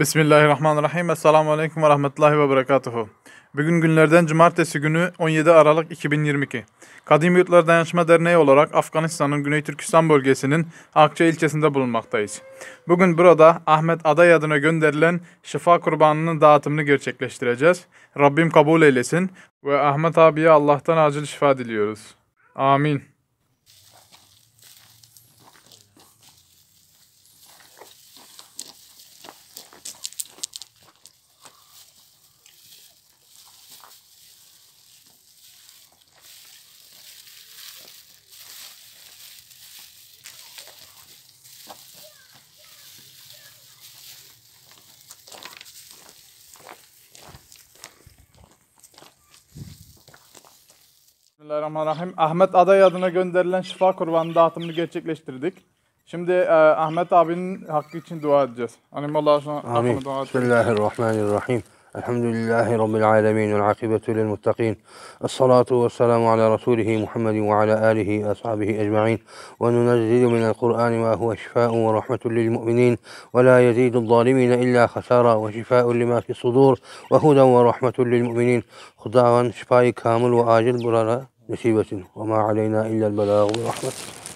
Bismillahirrahmanirrahim. Esselamu Aleyküm ve Rahmetullahi ve Berekatuhu. Bugün günlerden Cumartesi günü 17 Aralık 2022. Kadim Yurtlar Dayanışma Derneği olarak Afganistan'ın Güney Türkistan bölgesinin Akça ilçesinde bulunmaktayız. Bugün burada Ahmet Aday adına gönderilen şifa kurbanının dağıtımını gerçekleştireceğiz. Rabbim kabul eylesin ve Ahmet abiye Allah'tan acil şifa diliyoruz. Amin. Bismillahirrahmanirrahim. Ahmet Aday adına gönderilen şifa kurbanı dağıtımını gerçekleştirdik. Şimdi e, Ahmet abinin hakkı için dua edeceğiz. Amin. Dua Bismillahirrahmanirrahim. الحمد لله رب العالمين والعاقبة للمتقين الصلاة والسلام على رسوله محمد وعلى آله وأصحابه أجمعين وننزل من القرآن ما هو شفاء ورحمة للمؤمنين ولا يزيد الظالمين إلا خسارة وشفاء لما في الصدور وهدى ورحمة للمؤمنين خداوند شفاء كامل وآجل برر نسيبة وما علينا إلا البلاغ ورحمة